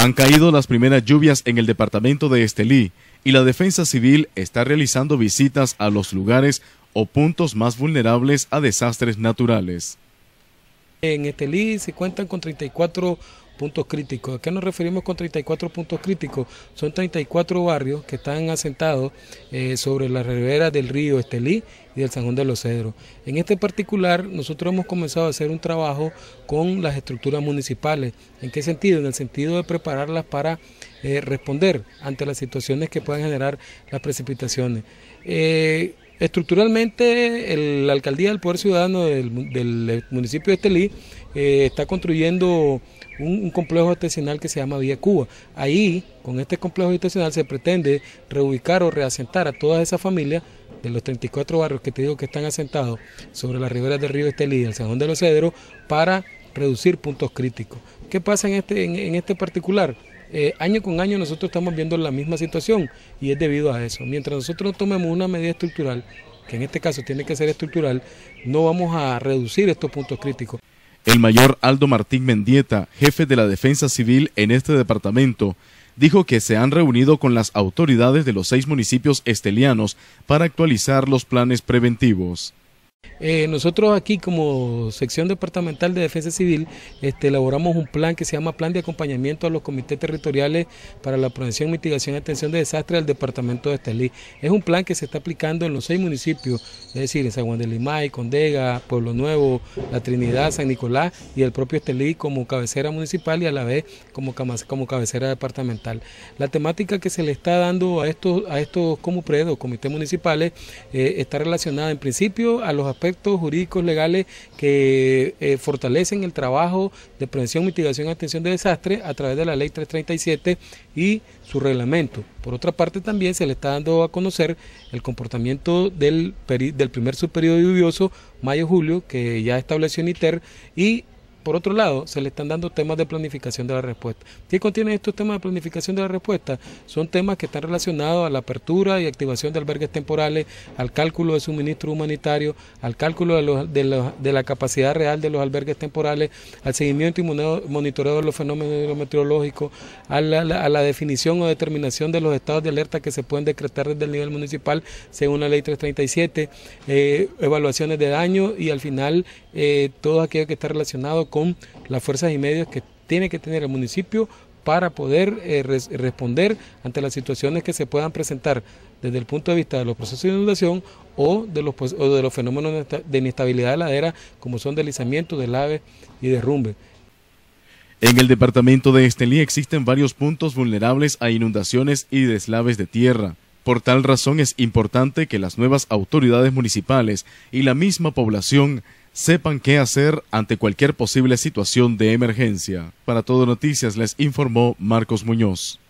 Han caído las primeras lluvias en el departamento de Estelí y la Defensa Civil está realizando visitas a los lugares o puntos más vulnerables a desastres naturales. En Estelí se cuentan con 34 puntos críticos. ¿A qué nos referimos con 34 puntos críticos? Son 34 barrios que están asentados eh, sobre las riberas del río Estelí y del Juan de los Cedros. En este particular, nosotros hemos comenzado a hacer un trabajo con las estructuras municipales. ¿En qué sentido? En el sentido de prepararlas para eh, responder ante las situaciones que puedan generar las precipitaciones. Eh, estructuralmente, la alcaldía del Poder Ciudadano del, eh, municipio de Estelí está construyendo un, complejo estacional que se llama Vía Cuba. Ahí, con este complejo estacional, se pretende reubicar o reasentar a todas esas familias de los 34 barrios que te digo que están asentados sobre las riberas del río Estelí y el Sajón de los Cedros para reducir puntos críticos. ¿Qué pasa este, en este particular? Eh, año con año nosotros estamos viendo la misma situación y es debido a eso. Mientras nosotros no tomemos una medida estructural, que en este caso tiene que ser estructural, no vamos a reducir estos puntos críticos. El mayor Aldo Martín Mendieta, jefe de la Defensa Civil en este departamento, dijo que se han reunido con las autoridades de los seis municipios estelianos para actualizar los planes preventivos. Eh, nosotros aquí como sección departamental de defensa civil este, elaboramos un plan que se llama Plan de Acompañamiento a los Comités Territoriales para la Prevención, Mitigación y Atención de Desastres del Departamento de Estelí. Es un plan que se está aplicando en los seis municipios, es decir, en San Juan de Limay, Condega, Pueblo Nuevo, La Trinidad, San Nicolás y el propio Estelí como cabecera municipal y a la vez como, como cabecera departamental. La temática que se le está dando a estos, a estos predos, comités municipales, eh, está relacionada en principio a los aspectos jurídicos legales que eh, fortalecen el trabajo de prevención, mitigación y atención de desastres a través de la Ley 337 y su reglamento. Por otra parte, también se le está dando a conocer el comportamiento del, del primer subperiodo lluvioso, mayo-julio, que ya estableció Iter y por otro lado, se le están dando temas de planificación de la respuesta. ¿Qué contienen estos temas de planificación de la respuesta? Son temas que están relacionados a la apertura y activación de albergues temporales, al cálculo de suministro humanitario, al cálculo de, la capacidad real de los albergues temporales, al seguimiento y monitoreo de los fenómenos meteorológicos, a la, definición o determinación de los estados de alerta que se pueden decretar desde el nivel municipal según la ley 337, eh, evaluaciones de daño y al final eh, todo aquello que está relacionado con las fuerzas y medios que tiene que tener el municipio para poder eh, responder ante las situaciones que se puedan presentar desde el punto de vista de los procesos de inundación o de los, fenómenos de inestabilidad de ladera como son deslizamiento, deslaves y derrumbe. En el departamento de Estelí existen varios puntos vulnerables a inundaciones y deslaves de tierra. Por tal razón es importante que las nuevas autoridades municipales y la misma población sepan qué hacer ante cualquier posible situación de emergencia. Para Todo Noticias les informó Marcos Muñoz.